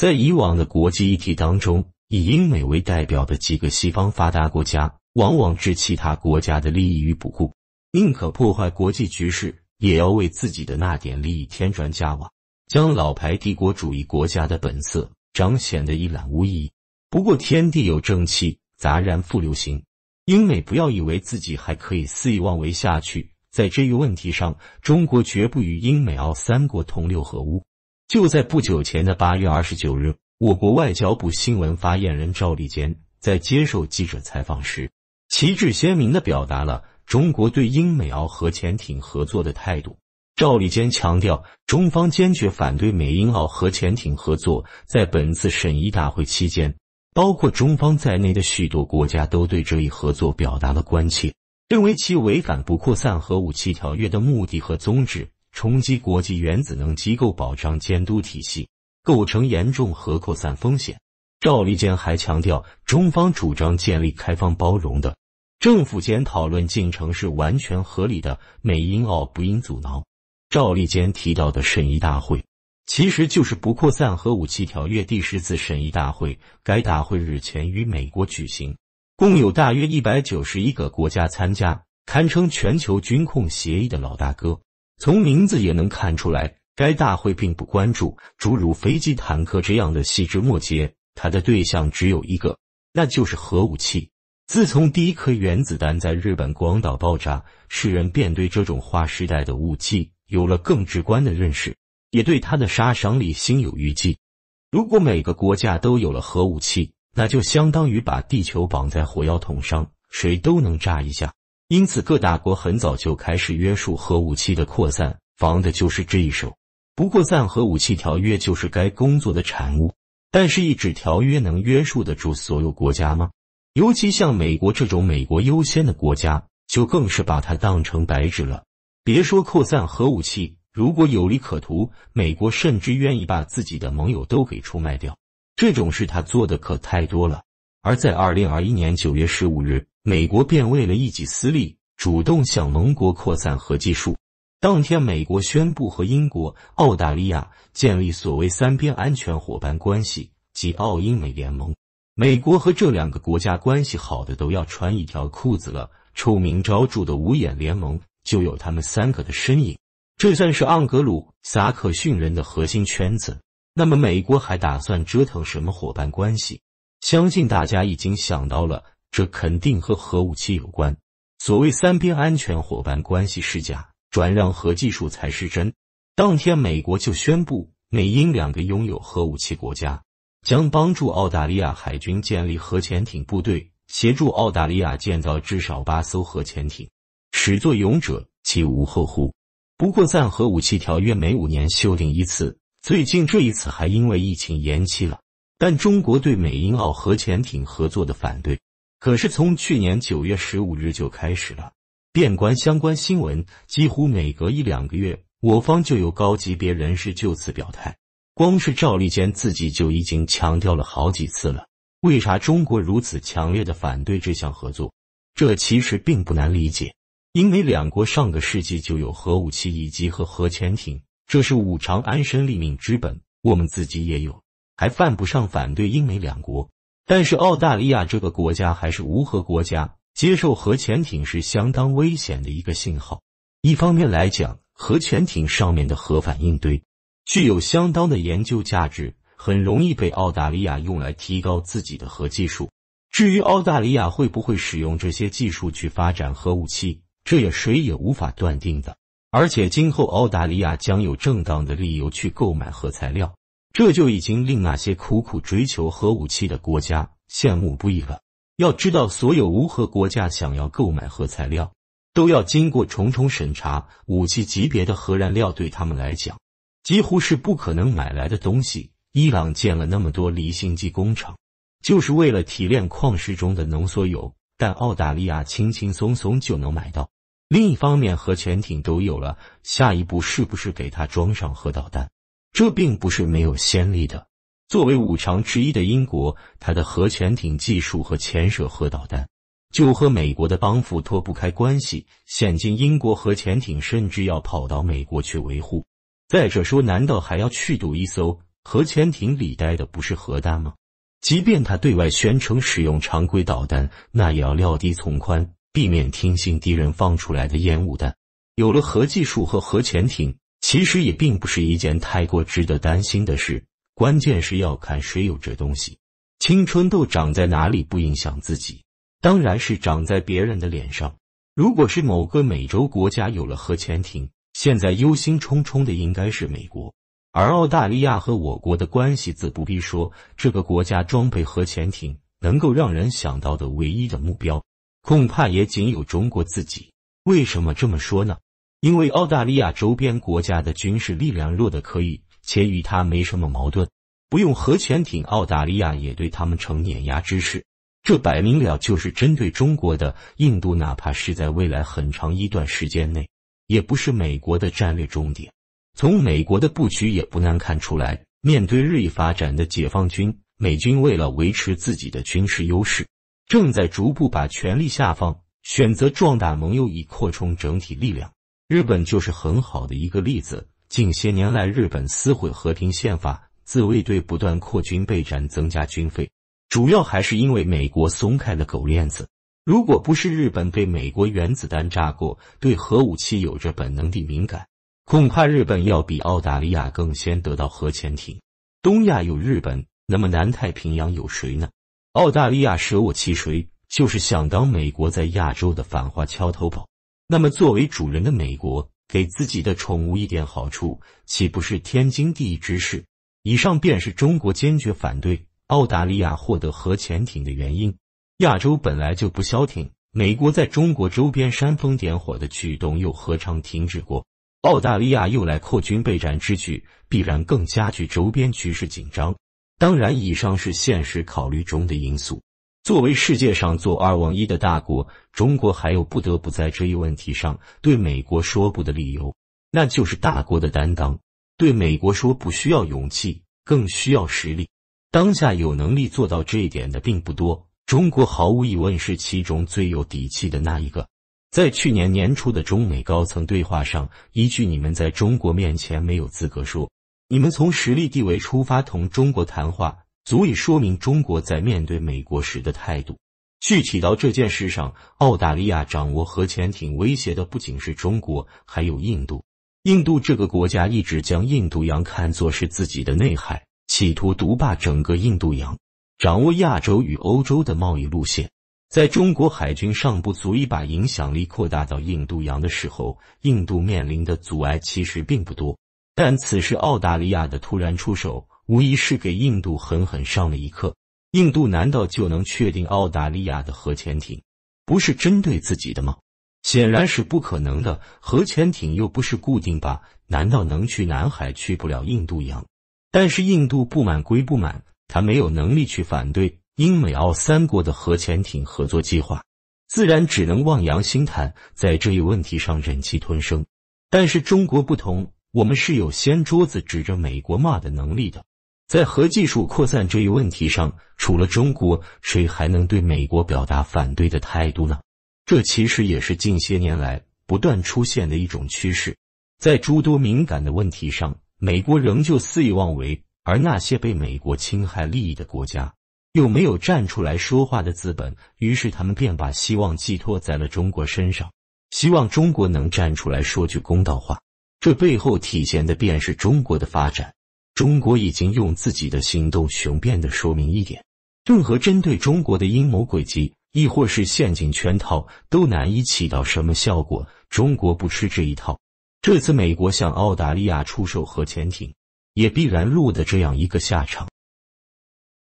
在以往的国际议题当中，以英美为代表的几个西方发达国家，往往置其他国家的利益于不顾，宁可破坏国际局势，也要为自己的那点利益添砖加瓦，将老牌帝国主义国家的本色彰显得一览无遗。不过天地有正气，杂然复流行。英美不要以为自己还可以肆意妄为下去，在这一问题上，中国绝不与英美澳三国同流合污。就在不久前的八月二十九日，我国外交部新闻发言人赵立坚在接受记者采访时，旗帜鲜明地表达了中国对英美澳核潜艇合作的态度。赵立坚强调，中方坚决反对美英澳核潜艇合作。在本次审议大会期间，包括中方在内的许多国家都对这一合作表达了关切，认为其违反不扩散核武器条约的目的和宗旨。冲击国际原子能机构保障监督体系，构成严重核扩散风险。赵立坚还强调，中方主张建立开放包容的政府间讨论进程是完全合理的，美英澳不应阻挠。赵立坚提到的审议大会，其实就是《不扩散核武器条约》第十次审议大会，该大会日前于美国举行，共有大约一百九十一个国家参加，堪称全球军控协议的老大哥。从名字也能看出来，该大会并不关注诸如飞机、坦克这样的细枝末节，它的对象只有一个，那就是核武器。自从第一颗原子弹在日本广岛爆炸，世人便对这种划时代的武器有了更直观的认识，也对它的杀伤力心有余悸。如果每个国家都有了核武器，那就相当于把地球绑在火药桶上，谁都能炸一下。因此，各大国很早就开始约束核武器的扩散，防的就是这一手。不过，暂核武器条约就是该工作的产物。但是，一纸条约能约束得住所有国家吗？尤其像美国这种“美国优先”的国家，就更是把它当成白纸了。别说扩散核武器，如果有利可图，美国甚至愿意把自己的盟友都给出卖掉。这种事他做的可太多了。而在二零二一年九月十五日。美国便为了一己私利，主动向盟国扩散核技术。当天，美国宣布和英国、澳大利亚建立所谓“三边安全伙伴关系”及“澳英美联盟”。美国和这两个国家关系好的都要穿一条裤子了。臭名昭著的“五眼联盟”就有他们三个的身影。这算是盎格鲁撒克逊人的核心圈子。那么，美国还打算折腾什么伙伴关系？相信大家已经想到了。这肯定和核武器有关。所谓“三边安全伙伴关系”是假，转让核技术才是真。当天，美国就宣布，美英两个拥有核武器国家将帮助澳大利亚海军建立核潜艇部队，协助澳大利亚建造至少八艘核潜艇。始作俑者即无后乎？不过，《赞核武器条约》每五年修订一次，最近这一次还因为疫情延期了。但中国对美英澳核潜艇合作的反对。可是从去年九月十五日就开始了，变观相关新闻，几乎每隔一两个月，我方就有高级别人士就此表态。光是赵立坚自己就已经强调了好几次了。为啥中国如此强烈的反对这项合作？这其实并不难理解，因为两国上个世纪就有核武器以及核潜艇，这是五常安身立命之本，我们自己也有，还犯不上反对英美两国。但是澳大利亚这个国家还是无核国家，接受核潜艇是相当危险的一个信号。一方面来讲，核潜艇上面的核反应堆具有相当的研究价值，很容易被澳大利亚用来提高自己的核技术。至于澳大利亚会不会使用这些技术去发展核武器，这也谁也无法断定的。而且，今后澳大利亚将有正当的理由去购买核材料。这就已经令那些苦苦追求核武器的国家羡慕不已了。要知道，所有无核国家想要购买核材料，都要经过重重审查。武器级别的核燃料对他们来讲，几乎是不可能买来的东西。伊朗建了那么多离心机工厂，就是为了提炼矿石中的浓缩铀，但澳大利亚轻轻松松就能买到。另一方面，核潜艇都有了，下一步是不是给它装上核导弹？这并不是没有先例的。作为五常之一的英国，它的核潜艇技术和潜射核导弹就和美国的帮扶脱不开关系。现今英国核潜艇，甚至要跑到美国去维护。再者说，难道还要去赌一艘核潜艇里待的不是核弹吗？即便他对外宣称使用常规导弹，那也要料敌从宽，避免听信敌人放出来的烟雾弹。有了核技术和核潜艇。其实也并不是一件太过值得担心的事，关键是要看谁有这东西。青春痘长在哪里不影响自己，当然是长在别人的脸上。如果是某个美洲国家有了核潜艇，现在忧心忡忡的应该是美国，而澳大利亚和我国的关系自不必说。这个国家装备核潜艇，能够让人想到的唯一的目标，恐怕也仅有中国自己。为什么这么说呢？因为澳大利亚周边国家的军事力量弱的可以，且与他没什么矛盾，不用核潜艇，澳大利亚也对他们呈碾压之势。这摆明了就是针对中国的。印度哪怕是在未来很长一段时间内，也不是美国的战略重点。从美国的布局也不难看出来，面对日益发展的解放军，美军为了维持自己的军事优势，正在逐步把权力下放，选择壮大盟友以扩充整体力量。日本就是很好的一个例子。近些年来，日本撕毁和平宪法，自卫队不断扩军备战，增加军费，主要还是因为美国松开了狗链子。如果不是日本被美国原子弹炸过，对核武器有着本能的敏感，恐怕日本要比澳大利亚更先得到核潜艇。东亚有日本，那么南太平洋有谁呢？澳大利亚舍我其谁？就是想当美国在亚洲的反华桥头堡。那么，作为主人的美国给自己的宠物一点好处，岂不是天经地义之事？以上便是中国坚决反对澳大利亚获得核潜艇的原因。亚洲本来就不消停，美国在中国周边煽风点火的举动又何尝停止过？澳大利亚又来扩军备战之举，必然更加剧周边局势紧张。当然，以上是现实考虑中的因素。作为世界上做二王一的大国，中国还有不得不在这一问题上对美国说不的理由，那就是大国的担当。对美国说不需要勇气，更需要实力。当下有能力做到这一点的并不多，中国毫无疑问是其中最有底气的那一个。在去年年初的中美高层对话上，一句“你们在中国面前没有资格说”，你们从实力地位出发同中国谈话。足以说明中国在面对美国时的态度。具体到这件事上，澳大利亚掌握核潜艇威胁的不仅是中国，还有印度。印度这个国家一直将印度洋看作是自己的内海，企图独霸整个印度洋，掌握亚洲与欧洲的贸易路线。在中国海军尚不足以把影响力扩大到印度洋的时候，印度面临的阻碍其实并不多。但此时澳大利亚的突然出手。无疑是给印度狠狠上了一课。印度难道就能确定澳大利亚的核潜艇不是针对自己的吗？显然是不可能的。核潜艇又不是固定靶，难道能去南海去不了印度洋？但是印度不满归不满，他没有能力去反对英美澳三国的核潜艇合作计划，自然只能望洋兴叹，在这一问题上忍气吞声。但是中国不同，我们是有掀桌子指着美国骂的能力的。在核技术扩散这一问题上，除了中国，谁还能对美国表达反对的态度呢？这其实也是近些年来不断出现的一种趋势。在诸多敏感的问题上，美国仍旧肆意妄为，而那些被美国侵害利益的国家又没有站出来说话的资本，于是他们便把希望寄托在了中国身上，希望中国能站出来说句公道话。这背后体现的便是中国的发展。中国已经用自己的行动雄辩地说明一点：任何针对中国的阴谋诡计，亦或是陷阱圈套，都难以起到什么效果。中国不吃这一套。这次美国向澳大利亚出售核潜艇，也必然落得这样一个下场。